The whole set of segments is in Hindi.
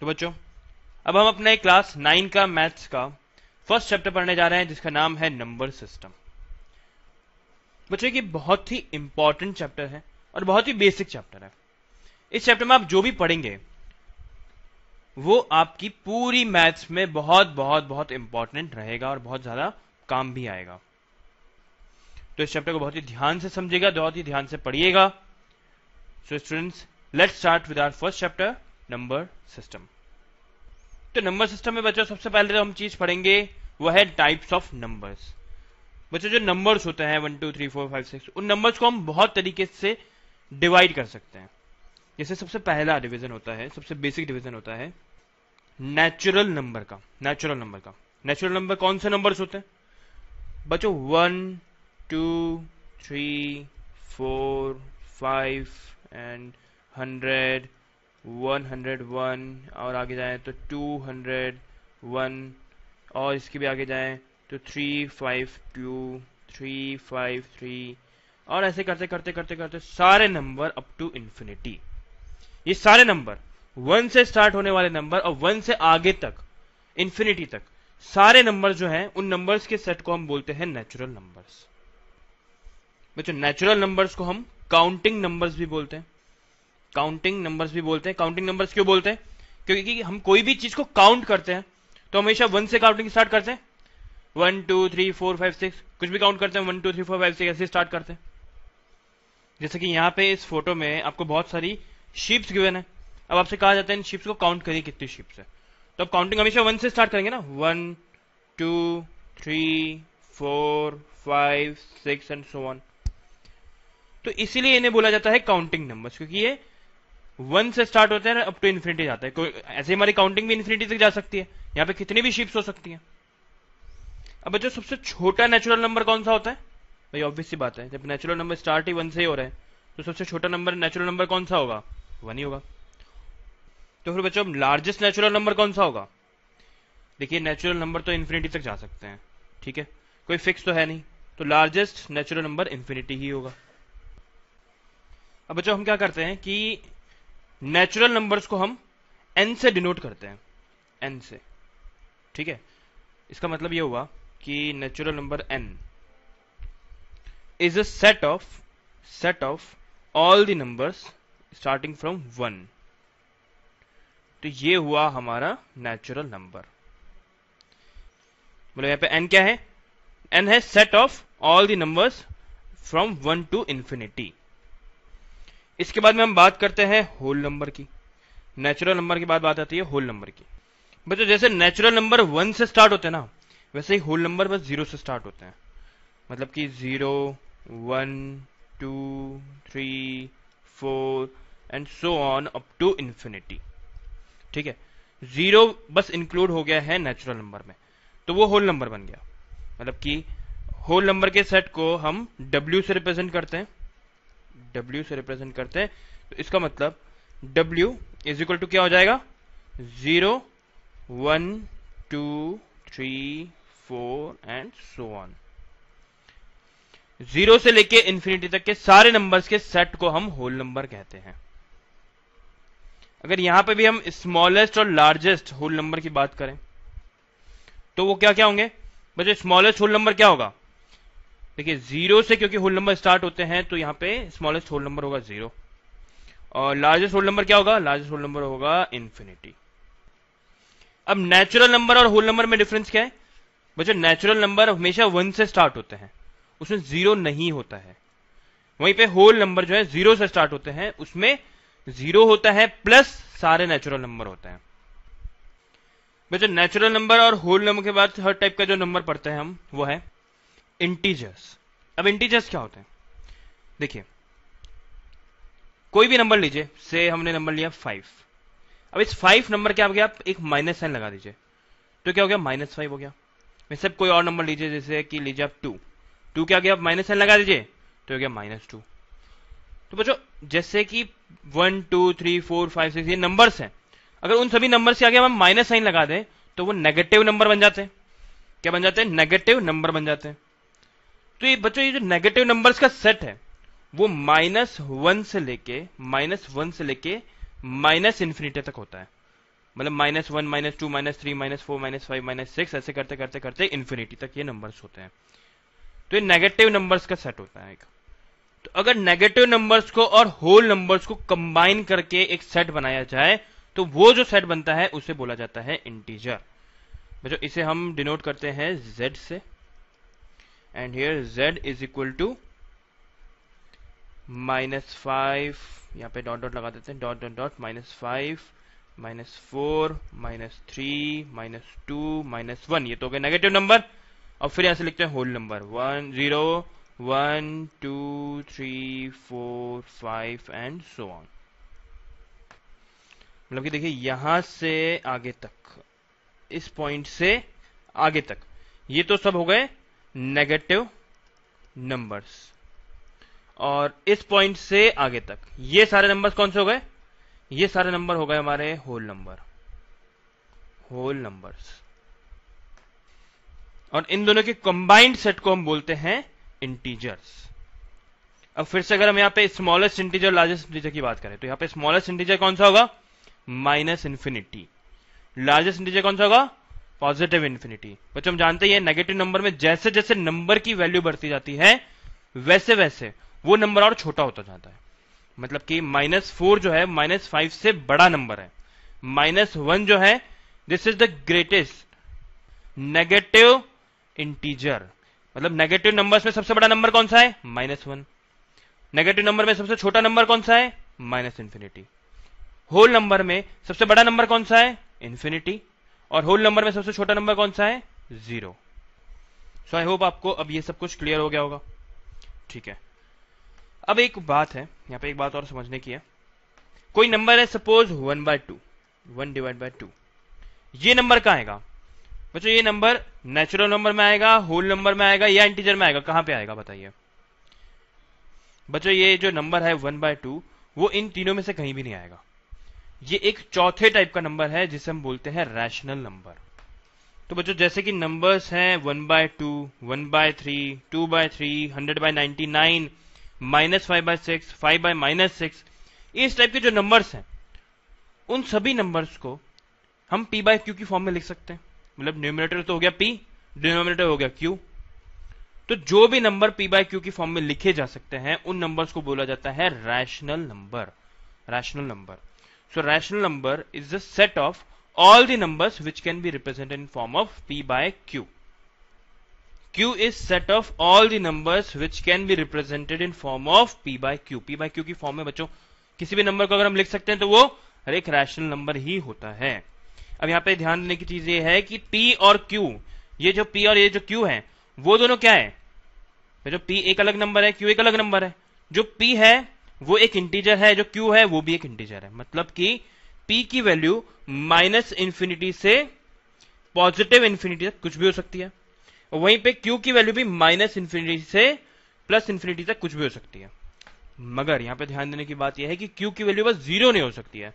तो बच्चों अब हम अपने क्लास नाइन का मैथ्स का फर्स्ट चैप्टर पढ़ने जा रहे हैं जिसका नाम है नंबर सिस्टम बच्चों ये बहुत ही इंपॉर्टेंट चैप्टर है और बहुत ही बेसिक चैप्टर है इस चैप्टर में आप जो भी पढ़ेंगे वो आपकी पूरी मैथ्स में बहुत बहुत बहुत इंपॉर्टेंट रहेगा और बहुत ज्यादा काम भी आएगा तो इस चैप्टर को बहुत ही ध्यान से समझेगा बहुत ही ध्यान से पढ़िएगा so students let's start with our first chapter number system तो नंबर सिस्टम में बच्चों सबसे पहले जो हम चीज पढ़ेंगे वो है टाइप्स ऑफ नंबर्स बच्चों जो नंबर्स होते हैं one two three four five six उन नंबर्स को हम बहुत तरीके से डिवाइड कर सकते हैं जैसे सबसे पहला डिवीजन होता है सबसे बेसिक डिवीजन होता है नेचुरल नंबर का नेचुरल नंबर का नेचुरल नंबर कौन से नंबर्स होते हैं बच्चों one two three four five and hundred 101 और आगे जाएं तो 201 और इसके भी आगे जाएं तो 352 353 और ऐसे करते करते करते करते सारे नंबर अप टू इन्फिनिटी ये सारे नंबर वन से स्टार्ट होने वाले नंबर और वन से आगे तक इन्फिनिटी तक सारे नंबर जो हैं उन नंबर्स के सेट को हम बोलते हैं नेचुरल नंबर्स बच्चों नेचुरल नंबर्स को हम काउंटिंग नंबर्स भी बोलते हैं काउंटिंग नंबर्स भी बोलते हैं काउंटिंग नंबर्स क्यों बोलते हैं क्योंकि हम कोई भी चीज को काउंट करते हैं तो हमेशा वन से काउंटिंग स्टार्ट करते हैं one two three four five six कुछ भी काउंट करते हैं one two three four five six ऐसे स्टार्ट करते हैं जैसे कि यहाँ पे इस फोटो में आपको बहुत सारी शिप्स गिवन है अब आपसे कहा जाता है इन शिप्स को काउंट करिए कितनी शिप्स है तो आप काउंटिंग हमेशा वन से स्टार्ट करेंगे ना one two three four five six and so one तो इसीलिए इन्हें बोला जाता है काउंटिंग नंबर्स क्योंकि ये वन से स्टार्ट होते हैं अप टू इन्फिनिटी जाता है कोई ऐसे हमारी काउंटिंग भी इन्फिनिटी तक जा सकती है यहाँ पे कितनी भी शिप्स हो सकती हैं अब बच्चों सबसे छोटा नेचुरल नंबर कौन सा होता है भाई ऑब्वियस सी बात है जब नेचुरल नंबर स्टार्ट ही वन से ही हो रहा है तो सबसे छोटा नंबर नेचुरल नंबर कौन सा होगा वन ही होगा तो फिर बच्चों लार्जेस्ट नेचुरल नंबर कौन सा होगा देखिए नेचुरल नंबर तो इन्फिनिटी तक जा सकते हैं ठीक है कोई फिक्स तो है नहीं तो लार्जेस्ट नेचुरल नंबर इन्फिनिटी ही होगा अब बच्चों हम क्या करते हैं कि नेचुरल नंबर्स को हम एन से डिनोट करते हैं एन से ठीक है इसका मतलब यह हुआ कि natural number N is a set of set of all the numbers starting from one तो ये हुआ हमारा नेचुरल नंबर मतलब यहां पे एन क्या है एन है set of all the numbers from one to infinity इसके बाद में हम बात करते हैं होल नंबर की नेचुरल नंबर की बात बात आती है होल नंबर की बच्चों जैसे नेचुरल नंबर वन से स्टार्ट होते हैं ना वैसे ही होल नंबर बस जीरो से स्टार्ट होते हैं मतलब कि zero one two three four and so on up to infinity ठीक है जीरो बस इंक्लूड हो गया है नेचुरल नंबर में तो वो होल नंबर बन गया मतलब कि होल नंबर के सेट को हम डब्ल्यू से रिप्रेजेंट करते हैं डब्ल्यू से रिप्रेजेंट करते हैं तो इसका मतलब डब्ल्यू इज इक्वल टू क्या हो जाएगा zero one two three four and so on zero से लेके इंफिनिटी तक के सारे नंबर्स के सेट को हम होल नंबर कहते हैं अगर यहां पे भी हम स्मॉलेस्ट और लार्जेस्ट होल नंबर की बात करें तो वो क्या क्या होंगे बच्चे स्मॉलेस्ट होल नंबर क्या होगा देखिए जीरो से क्योंकि होल नंबर स्टार्ट होते हैं तो यहाँ पे स्मॉलेस्ट होल नंबर होगा जीरो और लार्जेस्ट होल नंबर क्या होगा लार्जेस्ट होल नंबर होगा इन्फिनिटी अब नेचुरल नंबर और होल नंबर में डिफरेंस क्या है बच्चों नेचुरल नंबर हमेशा वन से स्टार्ट होते हैं उसमें जीरो नहीं होता है वहीं पे होल नंबर जो है जीरो से स्टार्ट होते हैं उसमें जीरो होता है प्लस सारे नेचुरल नंबर होते हैं बच्चों नेचुरल नंबर और होल नंबर के बाद हर टाइप का जो नंबर पढ़ते हैं हम वो है इंटीजर्स अब इंटीजर्स क्या होते हैं देखिए कोई भी नंबर लीजिए से हमने नंबर लिया फाइव अब इस फाइव नंबर क्या हो गया आप एक माइनस साइन लगा दीजिए तो क्या हो गया माइनस फाइव हो गया वैसे कोई और नंबर लीजिए जैसे कि लीजिए आप टू टू क्या हो गया आप माइनस साइन लगा दीजिए तो हो गया माइनस टू तो बच्चों जैसे कि one two three four five six ये नंबर्स हैं अगर उन सभी नंबर से आगे हम माइनस साइन लगा दें तो वो नेगेटिव नंबर बन जाते हैं क्या बन जाते हैं नेगेटिव नंबर बन जाते हैं तो ये बच्चों ये जो नेगेटिव नंबर्स का सेट है वो माइनस वन से लेके माइनस वन से लेके माइनस इन्फिनिटी तक होता है मतलब minus one minus two minus three minus four minus five minus six ऐसे करते करते करते इन्फिनिटी तक ये नंबर्स होते हैं तो ये नेगेटिव नंबर्स का सेट होता है एक तो अगर नेगेटिव नंबर्स को और होल नंबर्स को कंबाइन करके एक सेट बनाया जाए तो वो जो सेट बनता है उसे बोला जाता है इंटीजर बच्चों इसे हम डिनोट करते हैं जेड से and here z is equal to minus five यहाँ पे डॉट डॉट लगा देते हैं dot dot dot minus five minus four minus three minus two minus one ये तो हो गया नेगेटिव नंबर और फिर यहां से लिखते हैं whole number one zero one two three four five and so on मतलब कि देखिए यहां से आगे तक इस पॉइंट से आगे तक ये तो सब हो गए नेगेटिव नंबर्स और इस पॉइंट से आगे तक ये सारे नंबर्स कौन से हो गए ये सारे नंबर हो गए हमारे होल नंबर होल नंबर्स और इन दोनों के कंबाइंड सेट को हम बोलते हैं इंटीजर्स अब फिर से अगर हम यहां पे स्मॉलेस्ट इंटीजर लार्जेस्ट इंटीजर की बात करें तो यहां पे स्मॉलेस्ट इंटीजर कौन सा होगा माइनस इंफिनिटी लार्जेस्ट इंटीजर कौन सा होगा पॉजिटिव इन्फिनिटी बच्चों हम जानते हैं नेगेटिव नंबर में जैसे जैसे नंबर की वैल्यू बढ़ती जाती है वैसे वैसे वो नंबर और छोटा होता जाता है मतलब कि माइनस फोर जो है माइनस फाइव से बड़ा नंबर है माइनस वन जो है this is the greatest negative integer मतलब नेगेटिव नंबर्स में सबसे बड़ा नंबर कौन सा है माइनस वन नेगेटिव नंबर में सबसे छोटा नंबर कौन सा है माइनस इंफिनिटी होल नंबर में सबसे बड़ा नंबर कौन सा है इंफिनिटी और होल नंबर में सबसे छोटा नंबर कौन सा है जीरो सो आई होप आपको अब ये सब कुछ क्लियर हो गया होगा ठीक है अब एक बात है यहाँ पे एक बात और समझने की है कोई नंबर है suppose one by two one divide by two ये नंबर कहाँ आएगा बच्चों ये नंबर नेचुरल नंबर में आएगा होल नंबर में आएगा या इंटीजर में आएगा कहां पे आएगा बताइए बच्चों ये जो नंबर है वन बाय टू वो इन तीनों में से कहीं भी नहीं आएगा ये एक चौथे टाइप का नंबर है जिसे हम बोलते हैं रैशनल नंबर तो बच्चों जैसे कि नंबर्स हैं one by two one by three two by three hundred by ninety nine minus five by six five by minus six इस टाइप के जो नंबर्स हैं उन सभी नंबर्स को हम पी बाय क्यू की फॉर्म में लिख सकते हैं मतलब न्यूमिनेटर तो हो गया पी डिनोमिनेटर हो गया क्यू तो जो भी नंबर पी बाय क्यू की फॉर्म में लिखे जा सकते हैं उन नंबर्स को बोला जाता है rational number rational number So rational number is the set of all the numbers which can be represented in form of P by Q. Q is set of all the numbers which can be represented in form of P by Q. P by Q ki form mein bachcho kisi bhi number ko agar hum likh sakte hain to wo har ek rational number hi hota hai ab yahan pe dhyan dene ki cheez ye hai ki P aur Q ye jo P aur ye jo Q hai wo dono kya hai जो P ek alag number hai Q ek alag number hai जो P है वो एक इंटीजर है जो क्यू है वो भी एक इंटीजर है मतलब कि पी की वैल्यू माइनस इंफिनिटी से पॉजिटिव इंफिनिटी तक कुछ भी हो सकती है वहीं पे क्यू की वैल्यू भी माइनस इंफिनिटी से प्लस इंफिनिटी तक कुछ भी हो सकती है मगर यहां पे ध्यान देने की बात यह है कि क्यू की वैल्यू बस जीरो नहीं हो सकती है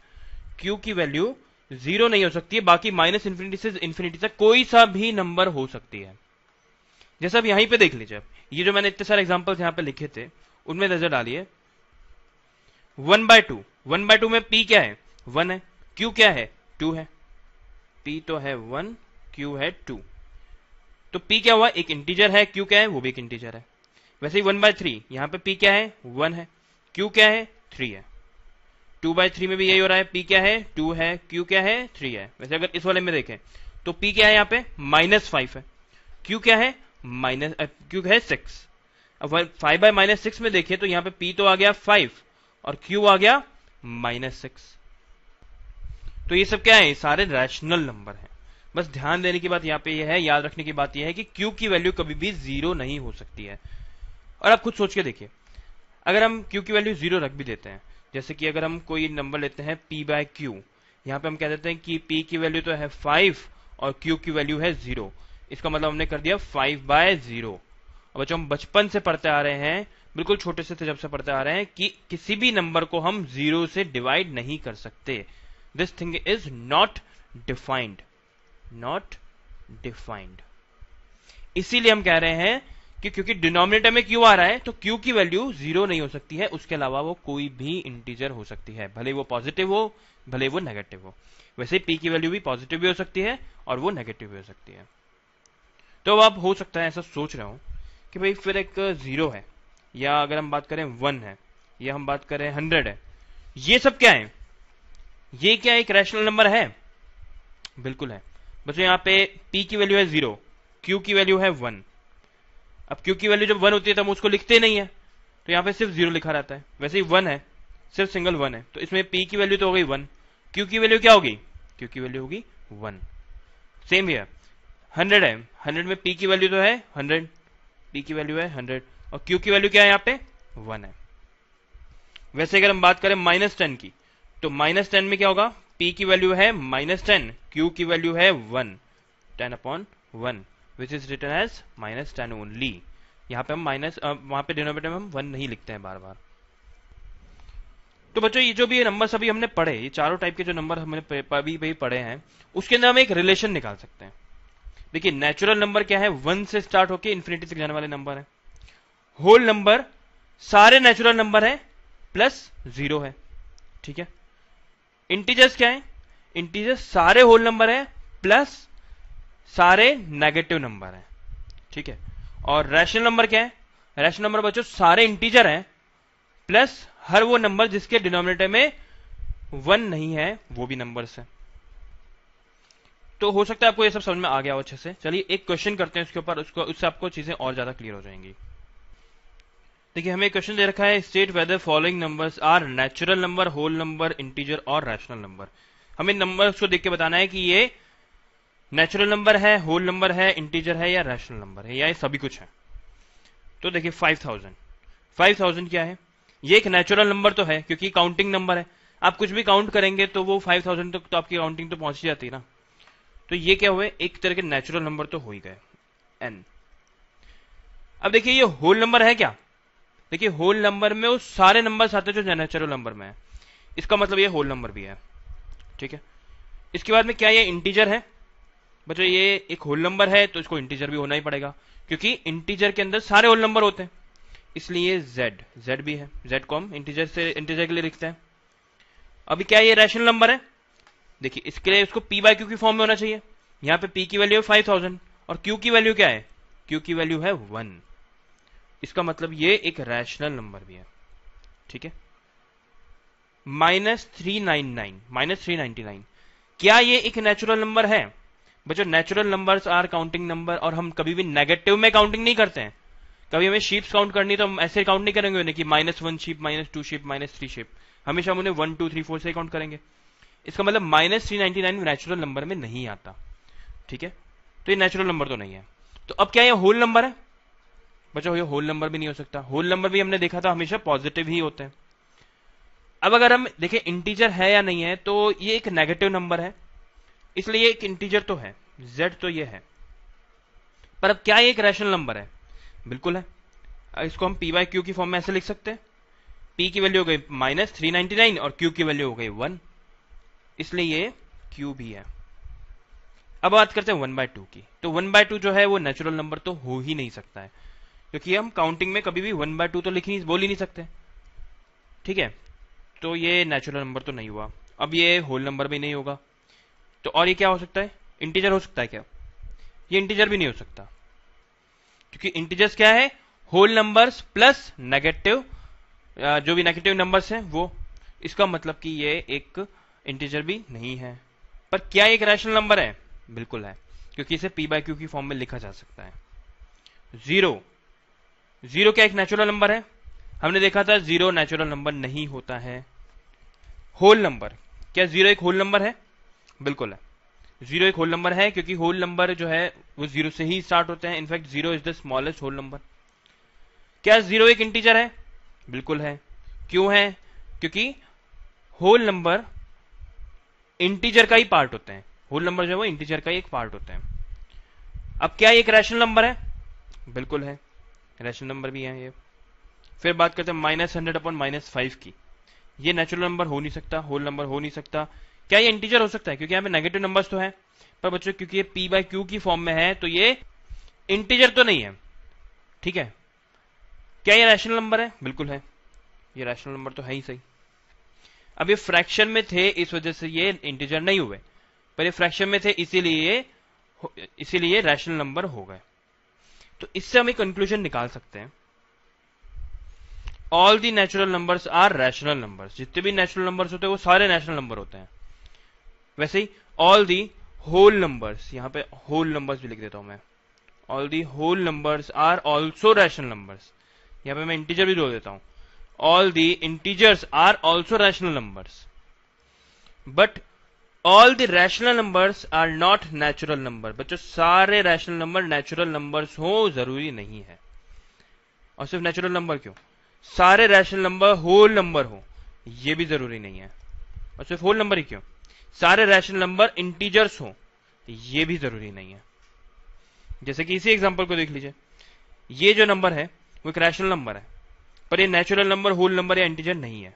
क्यू की वैल्यू जीरो नहीं हो सकती है बाकी माइनस इंफिनिटी से इंफिनिटी तक कोई सा भी नंबर हो सकती है जैसा आप यहीं पे देख लीजिए ये जो मैंने इतने सारे एग्जाम्पल्स यहां पे लिखे थे उनमें नजर डालिए one by two one by two में पी क्या है वन है क्यू क्या है टू है पी तो है वन क्यू है टू तो पी क्या हुआ एक इंटीजर है क्यू क्या है वो भी एक इंटीजर है वैसे ही वन बाय थ्री यहां पे पी क्या है वन है क्यू क्या है थ्री है टू बाय थ्री में भी यही हो रहा है पी क्या है टू है क्यू क्या है थ्री है वैसे अगर इस वाले में देखें तो पी क्या है यहाँ पे माइनस फाइव है क्यू क्या है माइनस क्यू क्या है सिक्स अब फाइव बाय माइनस सिक्स में देखिए तो यहाँ पे पी तो आ गया फाइव और क्यू आ गया माइनस सिक्स तो ये सब क्या है सारे रैशनल नंबर हैं बस ध्यान देने की बात यहां पे ये यह है याद रखने की बात यह है कि क्यू की वैल्यू कभी भी जीरो नहीं हो सकती है और आप खुद सोच के देखिए अगर हम क्यू की वैल्यू जीरो रख भी देते हैं जैसे कि अगर हम कोई नंबर लेते हैं पी बाय क्यू यहां पे हम कह देते हैं कि पी की वैल्यू तो है फाइव और क्यू की वैल्यू है जीरो इसका मतलब हमने कर दिया फाइव बाय जीरो बच्चों हम बचपन से पढ़ते आ रहे हैं बिल्कुल छोटे से थे जब से पढ़ते आ रहे हैं कि किसी भी नंबर को हम जीरो से डिवाइड नहीं कर सकते this thing is not defined not defined इसीलिए हम कह रहे हैं कि क्योंकि डिनोमिनेटर में क्यू आ रहा है तो क्यू की वैल्यू जीरो नहीं हो सकती है उसके अलावा वो कोई भी इंटीजर हो सकती है भले वो पॉजिटिव हो भले वो नेगेटिव हो वैसे पी की वैल्यू भी पॉजिटिव भी हो सकती है और वो नेगेटिव भी हो सकती है तो अब आप हो सकता है ऐसा सोच रहे हो कि भाई फिर एक जीरो है या अगर हम बात करें वन है या हम बात करें हंड्रेड है ये सब क्या है ये क्या एक रैशनल नंबर है बिल्कुल है बच्चों यहां पे पी की वैल्यू है जीरो क्यू की वैल्यू है वन अब क्यू की वैल्यू जब वन होती है तो हम उसको लिखते नहीं है तो यहां पे सिर्फ जीरो लिखा रहता है वैसे ही वन है सिर्फ सिंगल वन है तो इसमें पी की वैल्यू तो हो गई वन क्यू की वैल्यू क्या होगी क्यू की वैल्यू होगी वन सेम हंड्रेड है हंड्रेड में पी की वैल्यू तो है हंड्रेड पी की वैल्यू है हंड्रेड और क्यू की वैल्यू क्या है यहां पे वन है वैसे अगर हम बात करें माइनस टेन की तो माइनस टेन में क्या होगा पी की वैल्यू है माइनस टेन क्यू की वैल्यू है one ten upon one which is written as minus ten only यहां पे हम माइनस वहां पे डिनोमिनेटर में हम वन नहीं लिखते हैं बार बार तो बच्चों ये जो भी नंबर अभी हमने पढ़े ये चारों टाइप के जो नंबर हमने अभी भी पढ़े हैं उसके अंदर हम एक रिलेशन निकाल सकते हैं देखिए नेचुरल नंबर क्या है वन से स्टार्ट होकर इन्फिनिटी तक जाने वाले नंबर है होल नंबर सारे नेचुरल नंबर है प्लस जीरो है ठीक है इंटीजर्स क्या है इंटीजर्स सारे होल नंबर है प्लस सारे नेगेटिव नंबर है ठीक है और रैशनल नंबर क्या है रैशनल नंबर बच्चों सारे इंटीजर हैं प्लस हर वो नंबर जिसके डिनोमिनेटर में वन नहीं है वो भी नंबर है तो हो सकता है आपको ये सब समझ में आ गया हो अच्छे से चलिए एक क्वेश्चन करते हैं उसके ऊपर उसको उससे आपको चीजें और ज्यादा क्लियर हो जाएंगी देखिए हमें क्वेश्चन दे रखा है state whether following numbers are natural number whole number integer और रैशनल नंबर हमें नंबर्स को देख के बताना है कि ये नेचुरल नंबर है होल नंबर है इंटीजर है या रैशनल नंबर है या ये सभी कुछ है तो देखिए फाइव थाउजेंड फाइव थाउजेंड क्या है ये एक नेचुरल नंबर तो है क्योंकि काउंटिंग नंबर है आप कुछ भी काउंट करेंगे तो वो फाइव थाउजेंड तक तो आपकी काउंटिंग तो पहुंच जाती है ना तो ये क्या हुए एक तरह के नेचुरल नंबर तो हो ही गए एन अब देखिए ये होल नंबर है क्या देखिए होल नंबर में वो सारे नंबर आते जो नेचुरल नंबर में है इसका मतलब ये होल नंबर भी है ठीक है इसके बाद में क्या ये इंटीजर है बच्चों ये एक होल नंबर है तो इसको इंटीजर भी होना ही पड़ेगा क्योंकि इंटीजर के अंदर सारे होल नंबर होते हैं इसलिए z z भी है z को हम इंटीजर से इंटीजर के लिए लिखते हैं अभी क्या ये रैशनल नंबर है देखिए इसके लिए इसको पी बाई क्यू की फॉर्म में होना चाहिए यहाँ पे p की वैल्यू है थाउजेंड और q की वैल्यू क्या है q की वैल्यू है वन इसका मतलब ये एक रैशनल नंबर भी है ठीक है minus three nine nine minus three ninety nine क्या ये एक नेचुरल नंबर है बच्चों natural numbers are counting number और हम कभी भी नेगेटिव में काउंटिंग नहीं करते हैं कभी हमें शीप्स काउंट करनी तो हम ऐसे काउंट नहीं करेंगे उन्हें कि minus one sheep minus two sheep minus three sheep हमेशा हम उन्हें वन टू थ्री फोर से काउंट करेंगे इसका मतलब minus three ninety nine natural number में नहीं आता ठीक है तो ये नेचुरल नंबर तो नहीं है तो अब क्या ये होल नंबर है बचा ये होल नंबर भी नहीं हो सकता होल नंबर भी हमने देखा था हमेशा पॉजिटिव ही होते हैं अब अगर हम देखें इंटीजर है या नहीं है तो ये एक नेगेटिव नंबर है इसलिए एक इंटीजर तो है z तो ये है पर अब क्या ये एक रैशनल नंबर है बिल्कुल है इसको हम पी बाई क्यू की फॉर्म में ऐसे लिख सकते हैं पी की वैल्यू हो गई माइनस थ्री नाइनटी नाइन और क्यू की वैल्यू हो गई वन इसलिए ये क्यू भी है अब बात करते हैं वन बाय टू की तो वन बाय टू जो है वो नेचुरल नंबर तो हो ही नहीं सकता है क्योंकि हम काउंटिंग में कभी भी वन बाय टू तो लिख नहीं बोल ही नहीं सकते ठीक है तो ये नेचुरल नंबर तो नहीं हुआ अब ये होल नंबर भी नहीं होगा तो और ये क्या हो सकता है इंटीजर हो सकता है क्या ये इंटीजर भी नहीं हो सकता क्योंकि इंटीजर्स क्या है होल नंबर्स प्लस नेगेटिव जो भी नेगेटिव नंबर्स हैं वो इसका मतलब कि ये एक इंटीजर भी नहीं है पर क्या एक रैशनल नंबर है बिल्कुल है क्योंकि इसे पी बाय क्यू की फॉर्म में लिखा जा सकता है जीरो जीरो क्या एक नेचुरल नंबर है हमने देखा था जीरो नेचुरल नंबर नहीं होता है होल नंबर क्या जीरो एक होल नंबर है बिल्कुल है जीरो एक होल नंबर है क्योंकि होल नंबर जो है वो जीरो से ही स्टार्ट होते हैं in fact zero is the smallest whole number क्या जीरो एक इंटीजर है बिल्कुल है क्यों है क्योंकि होल नंबर इंटीजर का ही पार्ट होते हैं होल नंबर जो है वो इंटीजर का ही एक पार्ट होते हैं अब क्या ये एक रैशनल नंबर है बिल्कुल है नेचुरल नंबर भी है ये फिर बात करते हैं minus hundred upon minus five की ये नेचुरल नंबर हो नहीं सकता होल नंबर हो नहीं सकता क्या ये इंटीजर हो सकता है क्योंकि यहाँ पे नेगेटिव नंबर्स तो है पर बच्चों क्योंकि ये पी बाय क्यू की फॉर्म में है तो ये इंटीजर तो नहीं है ठीक है क्या ये रैशनल नंबर है बिल्कुल है ये रैशनल नंबर तो है ही सही अब ये फ्रैक्शन में थे इस वजह से ये इंटीजर नहीं हुए पर ये फ्रैक्शन में थे इसीलिए इसीलिए रैशनल नंबर हो गए तो इससे हम एक कंक्लूजन निकाल सकते हैं all the natural numbers are rational numbers जितने भी नेचुरल नंबर्स होते हैं वो सारे नेचुरल नंबर होते हैं वैसे ही ऑल दी होल नंबर्स यहां पे होल नंबर्स भी लिख देता हूं मैं all the whole numbers are also rational numbers यहां पे मैं इंटीजर भी जोड़ देता हूं all the integers are also rational numbers but all the rational numbers are not natural number बच्चों सारे रैशनल नंबर नेचुरल नंबर्स हो जरूरी नहीं है और सिर्फ नेचुरल नंबर क्यों सारे रैशनल नंबर होल नंबर हो ये भी जरूरी नहीं है और सिर्फ होल नंबर ही क्यों सारे रैशनल नंबर इंटीजर्स हो ये भी जरूरी नहीं है जैसे कि इसी एग्जांपल को देख लीजिए ये जो नंबर है वो एक रैशनल नंबर है पर ये नेचुरल नंबर होल नंबर या इंटीजर नहीं है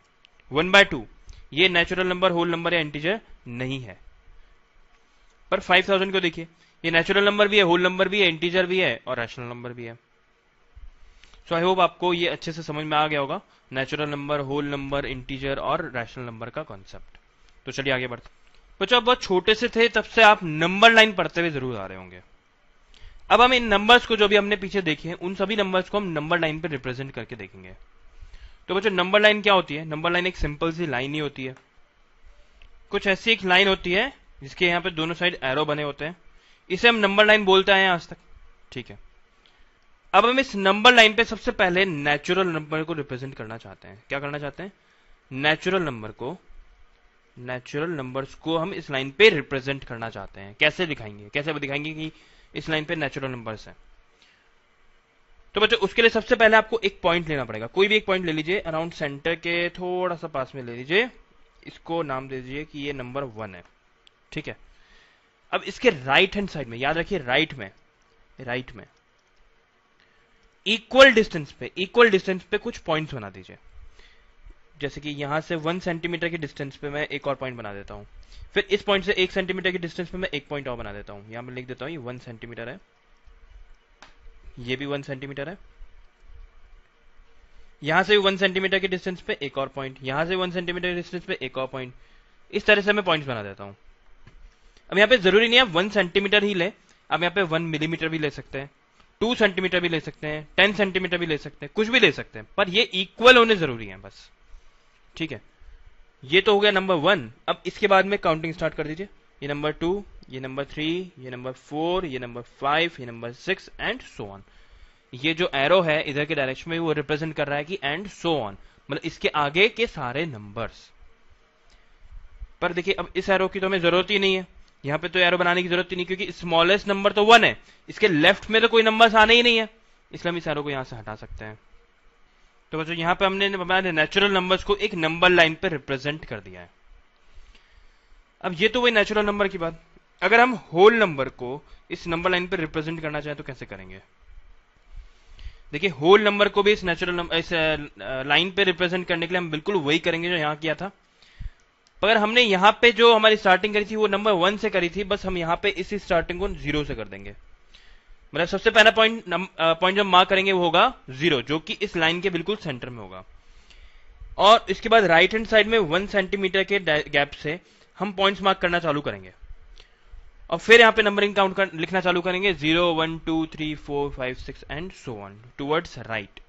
वन बाय टू ये नेचुरल नंबर होल नंबर या इंटीजर नहीं है पर 5000 को देखिए ये नेचुरल नंबर भी है होल नंबर भी है इंटीजर भी है और रैशनल नंबर भी है सो आई होप आपको ये अच्छे से समझ में आ गया होगा natural number whole number integer और रैशनल नंबर का कॉन्सेप्ट तो चलिए आगे बढ़ते बच्चों आप बहुत छोटे से थे तब से आप नंबर लाइन पढ़ते हुए जरूर आ रहे होंगे अब हम इन नंबर्स को जो भी हमने पीछे देखे हैं उन सभी नंबर्स को हम नंबर लाइन पर रिप्रेजेंट करके देखेंगे तो बच्चों नंबर लाइन क्या होती है नंबर लाइन एक सिंपल सी लाइन ही होती है कुछ ऐसी एक लाइन होती है जिसके यहाँ पे दोनों साइड एरो बने होते हैं इसे हम नंबर लाइन बोलते हैं आज तक ठीक है अब हम इस नंबर लाइन पे सबसे पहले नेचुरल नंबर को रिप्रेजेंट करना चाहते हैं क्या करना चाहते हैं नेचुरल नंबर को नेचुरल नंबर्स को हम इस लाइन पे रिप्रेजेंट करना चाहते हैं कैसे दिखाएंगे कैसे दिखाएंगे कि इस लाइन पे नेचुरल नंबर्स हैं तो बच्चों उसके लिए सबसे पहले आपको एक पॉइंट लेना पड़ेगा कोई भी एक पॉइंट ले लीजिए अराउंड सेंटर के थोड़ा सा पास में ले लीजिए इसको नाम दे दीजिए कि ये नंबर वन है ठीक है अब इसके राइट हैंड साइड में याद रखिए राइट में राइट में इक्वल डिस्टेंस पे इक्वल डिस्टेंस पे कुछ पॉइंट्स बना दीजिए जैसे कि यहां से वन सेंटीमीटर के डिस्टेंस पे मैं एक और पॉइंट बना देता हूं फिर इस पॉइंट से एक सेंटीमीटर के डिस्टेंस पे मैं एक पॉइंट और बना देता हूं यहां पर लिख देता हूं ये वन सेंटीमीटर है ये भी वन सेंटीमीटर है यहां से वन सेंटीमीटर के डिस्टेंस पे एक और पॉइंट यहां से वन सेंटीमीटर के डिस्टेंस पे एक और पॉइंट इस तरह से मैं पॉइंट्स बना देता हूं अब यहां पे जरूरी नहीं है वन सेंटीमीटर ही ले अब यहां पे वन मिलीमीटर भी ले सकते हैं टू सेंटीमीटर भी ले सकते हैं टेन सेंटीमीटर भी ले सकते हैं कुछ भी ले सकते हैं पर ये इक्वल होने जरूरी है बस ठीक है ये तो हो गया नंबर वन अब इसके बाद में काउंटिंग स्टार्ट कर दीजिए ये नंबर टू ये नंबर थ्री ये नंबर फोर ये नंबर फाइव ये number six and so on ये जो एरो है इधर के डायरेक्शन में वो रिप्रेजेंट कर रहा है कि एंड सो ऑन मतलब इसके आगे के सारे नंबर्स पर देखिए अब इस एरो की तो हमें जरूरत ही नहीं है यहां पे तो एरो बनाने की जरूरत ही नहीं क्योंकि स्मॉलेस्ट नंबर तो वन है इसके लेफ्ट में तो कोई नंबर आने ही नहीं है इसलिए हम इस एरो को यहां से हटा सकते हैं तो बच्चों यहां पर हमने हमारे नेचुरल नंबर को एक नंबर लाइन पर रिप्रेजेंट कर दिया है अब ये तो वही नेचुरल नंबर की बात अगर हम होल नंबर को इस नंबर लाइन पर रिप्रेजेंट करना चाहें तो कैसे करेंगे देखिए होल नंबर को भी इस नेचुरल नंबर इस लाइन पे रिप्रेजेंट करने के लिए हम बिल्कुल वही करेंगे जो यहां किया था पर हमने यहां पे जो हमारी स्टार्टिंग करी थी वो नंबर वन से करी थी बस हम यहां पे इसी स्टार्टिंग को जीरो से कर देंगे मतलब सबसे पहला पॉइंट पॉइंट जो मार्क करेंगे वो होगा जीरो जो कि इस लाइन के बिल्कुल सेंटर में होगा और इसके बाद राइट हैंड साइड में वन सेंटीमीटर के गैप से हम पॉइंट मार्क करना चालू करेंगे और फिर यहाँ पे नंबरिंग काउंट कर, लिखना चालू करेंगे zero one two three four five six and so on towards right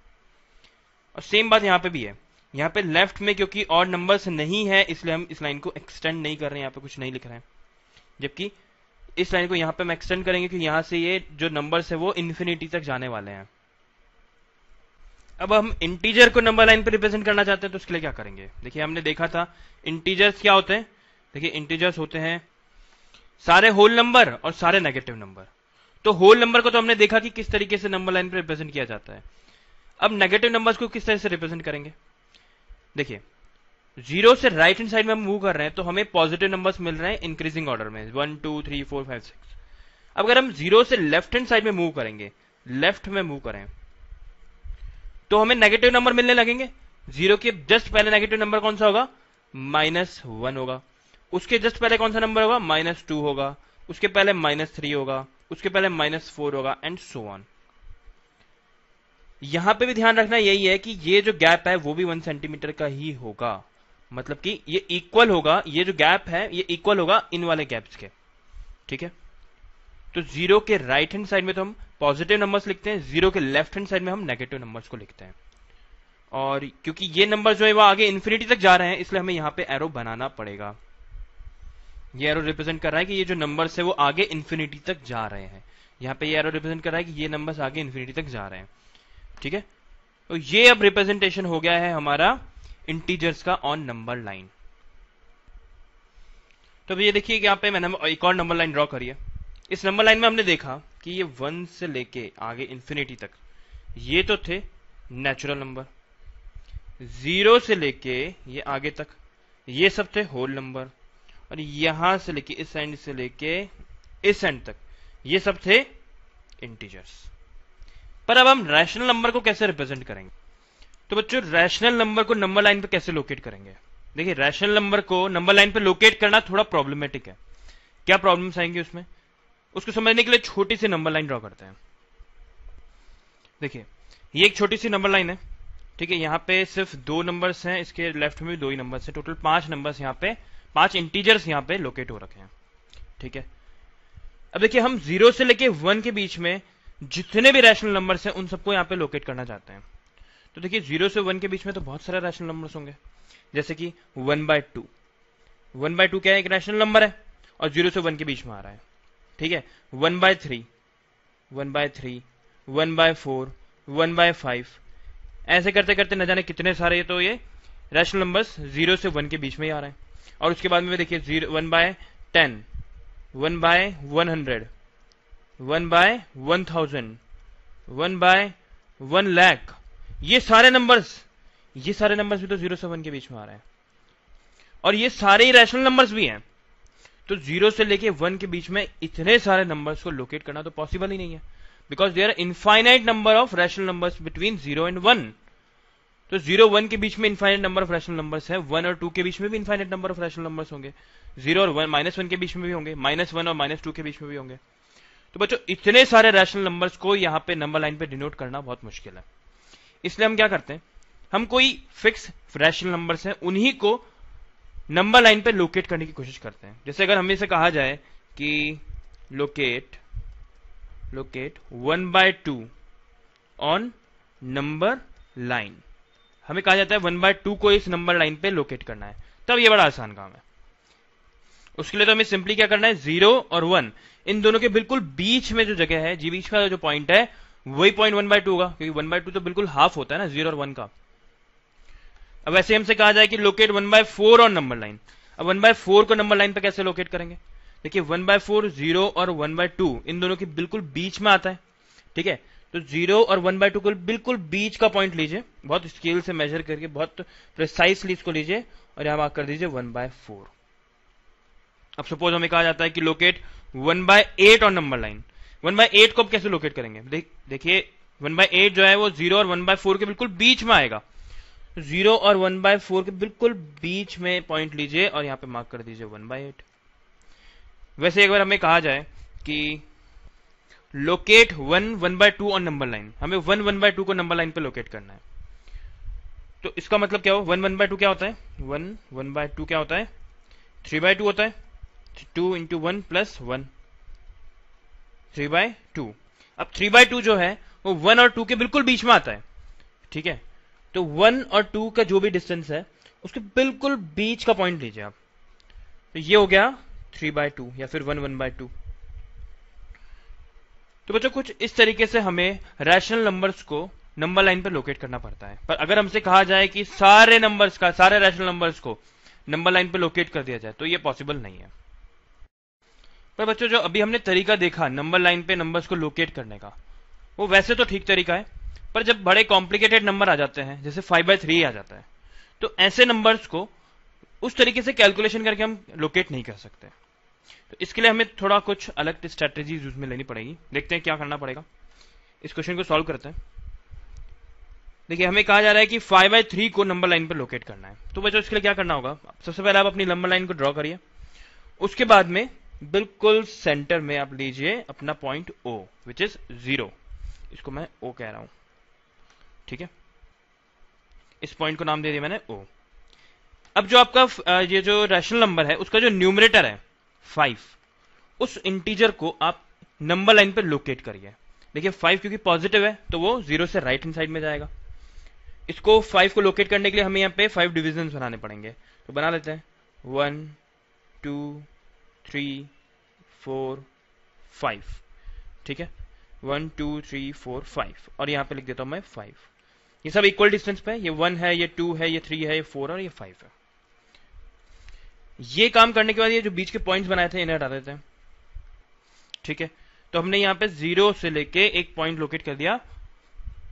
और सेम बात यहाँ पे भी है यहाँ पे लेफ्ट में क्योंकि और नंबर्स नहीं है इसलिए हम इस लाइन को एक्सटेंड नहीं कर रहे हैं यहाँ पे कुछ नहीं लिख रहे हैं जबकि इस लाइन को यहाँ पे हम एक्सटेंड करेंगे क्योंकि यहाँ से ये जो नंबर्स है वो इन्फिनिटी तक जाने वाले हैं अब हम इंटीजर को नंबर लाइन पे रिप्रेजेंट करना चाहते हैं तो उसके लिए क्या करेंगे देखिए हमने देखा था इंटीजर्स क्या होते हैं देखिए इंटीजर्स होते हैं सारे होल नंबर और सारे नेगेटिव नंबर तो होल नंबर को तो हमने देखा कि किस तरीके से नंबर लाइन पर रिप्रेजेंट किया जाता है अब नेगेटिव नंबर्स को किस तरह से रिप्रेजेंट करेंगे देखिए जीरो से राइट हैंड साइड में हम मूव कर रहे हैं तो हमें पॉजिटिव नंबर्स मिल रहे हैं इंक्रीजिंग ऑर्डर में one two three four five six अब अगर हम जीरो से लेफ्ट हैंड साइड में मूव करेंगे लेफ्ट में मूव करें तो हमें नेगेटिव नंबर मिलने लगेंगे जीरो के जस्ट पहले नेगेटिव नंबर कौन सा होगा माइनस वन होगा उसके जस्ट पहले कौन सा नंबर होगा माइनस टू होगा उसके पहले माइनस थ्री होगा उसके पहले माइनस फोर होगा एंड सो ऑन यहां पे भी ध्यान रखना यही है कि ये जो गैप है वो भी वन सेंटीमीटर का ही होगा मतलब कि ये इक्वल होगा ये जो गैप है ये इक्वल होगा इन वाले गैप्स के ठीक है तो जीरो के राइट हैंड साइड में तो हम पॉजिटिव नंबर्स लिखते हैं जीरो के लेफ्ट हैंड साइड में हम नेगेटिव नंबर्स को लिखते हैं और क्योंकि ये नंबर जो है वह आगे इन्फिनिटी तक जा रहे हैं इसलिए हमें यहां पे एरो बनाना पड़ेगा ये एरो रिप्रेजेंट कर रहा है कि ये जो नंबर्स है वो आगे इन्फिनिटी तक जा रहे हैं यहाँ पे ये एरो रिप्रेजेंट कर रहा है कि ये नंबर्स आगे इन्फिनिटी तक जा रहे हैं ठीक है तो ये अब रिप्रेजेंटेशन हो गया है हमारा इंटीजर्स का ऑन नंबर लाइन तो ये देखिए कि यहाँ पे मैंने एक और नंबर लाइन ड्रॉ करी है इस नंबर लाइन में हमने देखा कि ये वन से लेके आगे इन्फिनिटी तक ये तो थे नेचुरल नंबर जीरो से लेके ये आगे तक ये सब थे होल नंबर और यहां से लेके इस एंड से लेके इस एंड तक ये सब थे इंटीजर्स पर अब हम रैशनल नंबर को कैसे रिप्रेजेंट करेंगे तो बच्चों रैशनल नंबर को नंबर लाइन पे कैसे लोकेट करेंगे देखिए रैशनल नंबर को नंबर लाइन पे लोकेट करना थोड़ा प्रॉब्लमेटिक है क्या प्रॉब्लम्स आएंगी उसमें उसको समझने के लिए छोटी सी नंबर लाइन ड्रॉ करते हैं देखिए ये एक छोटी सी नंबर लाइन है ठीक है यहाँ पे सिर्फ दो नंबर्स हैं इसके लेफ्ट में भी दो ही नंबर्स हैं टोटल पांच नंबर्स यहाँ पे पांच इंटीजर्स यहां पे लोकेट हो रखे हैं ठीक है अब देखिए हम जीरो से लेके वन के बीच में जितने भी रैशनल नंबर हैं उन सबको यहां पे लोकेट करना चाहते हैं तो देखिए जीरो से वन के बीच में तो बहुत सारे रैशनल नंबर होंगे जैसे कि one by two one by two क्या है एक रैशनल नंबर है और जीरो से वन के बीच में आ रहा है ठीक है one by three one by three one by four one by five ऐसे करते करते न जाने कितने सारे तो ये रैशनल नंबर्स जीरो से वन के बीच में ही आ रहे हैं और उसके बाद में देखिए zero one by ten one by one hundred one by one thousand one by one lakh ये सारे नंबर्स ये सारे नंबर्स भी तो जीरो से वन के बीच में आ रहे हैं और ये सारे रैशनल नंबर्स भी हैं तो जीरो से लेके वन के बीच में इतने सारे नंबर्स को लोकेट करना तो पॉसिबल ही नहीं है because there are infinite number of rational numbers between zero and one तो जीरो वन के बीच में infinite number of rational numbers है वन और टू के बीच में भी infinite number of rational numbers होंगे जीरो और वन माइनस वन के बीच में भी होंगे माइनस वन और माइनस टू के बीच में भी होंगे तो बच्चों इतने सारे रैशनल नंबर्स को यहाँ पे नंबर लाइन पे डिनोट करना बहुत मुश्किल है इसलिए हम क्या करते हैं हम कोई फिक्स रैशनल नंबर्स हैं उन्हीं को नंबर लाइन पे लोकेट करने की कोशिश करते हैं जैसे अगर हमें से कहा जाए कि locate locate one by two on number line हमें कहा जाता है वन बाय टू को इस नंबर लाइन पे लोकेट करना है तब ये बड़ा आसान काम है उसके लिए तो हमें सिंपली क्या करना है जीरो और वन इन दोनों के बिल्कुल बीच में जो जगह है जी बीच का जो पॉइंट है वही पॉइंट वन बाय टू होगा क्योंकि वन बाय टू तो बिल्कुल हाफ होता है ना जीरो और वन का अब ऐसे हमसे कहा जाए कि लोकेट वन बाय फोर और नंबर लाइन अब वन बाय फोर को नंबर लाइन पर कैसे लोकेट करेंगे देखिए वन बाय फोर जीरो और वन बाय टू इन दोनों के बिल्कुल बीच में आता है ठीक है तो जीरो और वन बाय टू को बिल्कुल बीच का पॉइंट लीजिए बहुत स्केल से मेजर करके बहुत प्रिसाइसली इसको लीजिए और यहां मार्क कर दीजिए वन बाय फोर अब सपोज हमें कहा जाता है कि लोकेट वन बाय एट और number line one by eight को आप कैसे लोकेट करेंगे देखिए वन बाय एट जो है वो जीरो और वन बाय फोर के बिल्कुल बीच में आएगा जीरो और वन बाय फोर के बिल्कुल बीच में पॉइंट लीजिए और यहां पे मार्क कर दीजिए वन बाय एट वैसे एक बार हमें कहा जाए कि locate one one by two on number line हमें वन वन बाय टू को नंबर लाइन पे लोकेट करना है तो इसका मतलब क्या हो वन वन बाय टू क्या होता है वन वन बाय टू क्या होता है थ्री बाय टू होता है two into one plus one three by two अब थ्री बाय टू जो है वो वन और टू के बिल्कुल बीच में आता है ठीक है तो वन और टू का जो भी डिस्टेंस है उसके बिल्कुल बीच का पॉइंट लीजिए आप तो ये हो गया थ्री बाय टू या फिर वन वन बाय टू तो बच्चों कुछ इस तरीके से हमें रैशनल नंबर्स को नंबर लाइन पर लोकेट करना पड़ता है पर अगर हमसे कहा जाए कि सारे नंबर्स का सारे रैशनल नंबर्स को नंबर लाइन पर लोकेट कर दिया जाए तो ये पॉसिबल नहीं है पर बच्चों जो अभी हमने तरीका देखा नंबर लाइन पे नंबर्स को लोकेट करने का वो वैसे तो ठीक तरीका है पर जब बड़े कॉम्प्लिकेटेड नंबर आ जाते हैं जैसे फाइव बाई थ्री आ जाता है तो ऐसे नंबर्स को उस तरीके से कैलकुलेशन करके हम लोकेट नहीं कर सकते तो इसके लिए हमें थोड़ा कुछ अलग स्ट्रेटेजी यूज में लेनी पड़ेगी देखते हैं क्या करना पड़ेगा इस क्वेश्चन को सॉल्व करते हैं देखिए हमें कहा जा रहा है कि फाइव बाई थ्री को नंबर लाइन पर लोकेट करना है तो बच्चों इसके लिए क्या करना होगा सबसे पहले आप अपनी नंबर लाइन को ड्रॉ करिए उसके बाद में बिल्कुल सेंटर में आप लीजिए अपना point O which is zero इसको मैं ओ कह रहा हूं ठीक है इस पॉइंट को नाम दे दिया मैंने ओ अब जो आपका ये जो रैशनल नंबर है उसका जो न्यूमरेटर है फाइव उस इंटीजर को आप नंबर लाइन पे लोकेट करिए देखिए फाइव क्योंकि पॉजिटिव है तो वो जीरो से राइट हैंड साइड में जाएगा इसको फाइव को लोकेट करने के लिए हमें यहाँ पे फाइव डिविजन बनाने पड़ेंगे तो बना लेते हैं one two three four five ठीक है one two three four five और यहाँ पे लिख देता हूँ मैं फाइव ये सब इक्वल डिस्टेंस पे है ये वन है ये टू है ये थ्री है ये फोर है और ये फाइव है ये काम करने के बाद ये जो बीच के पॉइंट्स बनाए थे इन्हें हटा देते हैं ठीक है तो हमने यहां पे जीरो से लेके एक पॉइंट लोकेट कर दिया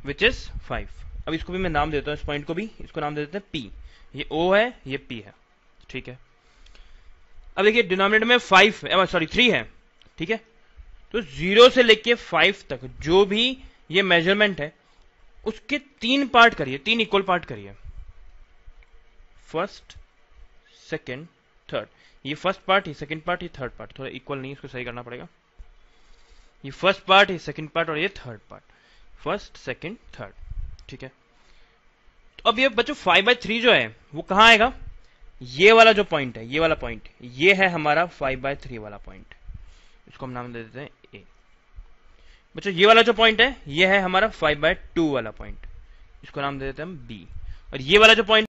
विच इज फाइव अब इसको भी मैं नाम देता हूं इस पॉइंट को भी इसको नाम दे देते हैं पी ये ओ है ये पी है ठीक है अब देखिए डिनोमिनेटर में फाइव है सॉरी थ्री है ठीक है तो जीरो से लेके फाइव तक जो भी ये मेजरमेंट है उसके तीन पार्ट करिए तीन इक्वल पार्ट करिए फर्स्ट सेकेंड थर्ड ये फर्स्ट पार्ट ये सेकंड पार्ट ये थर्ड पार्ट थोड़ा इक्वल नहीं इसको सही करना पड़ेगा ये फर्स्ट पार्ट ये सेकंड पार्ट और ये third part first second third ठीक है तो अब ये बच्चों फाइव बाई थ्री जो है वो कहां आएगा ये वाला जो पॉइंट है ये वाला पॉइंट ये है हमारा फाइव बाय थ्री वाला पॉइंट इसको हम नाम दे देते हैं ए बच्चों ये वाला जो पॉइंट है ये है हमारा फाइव बाय टू वाला पॉइंट इसको नाम दे देते हैं हम बी और ये वाला जो पॉइंट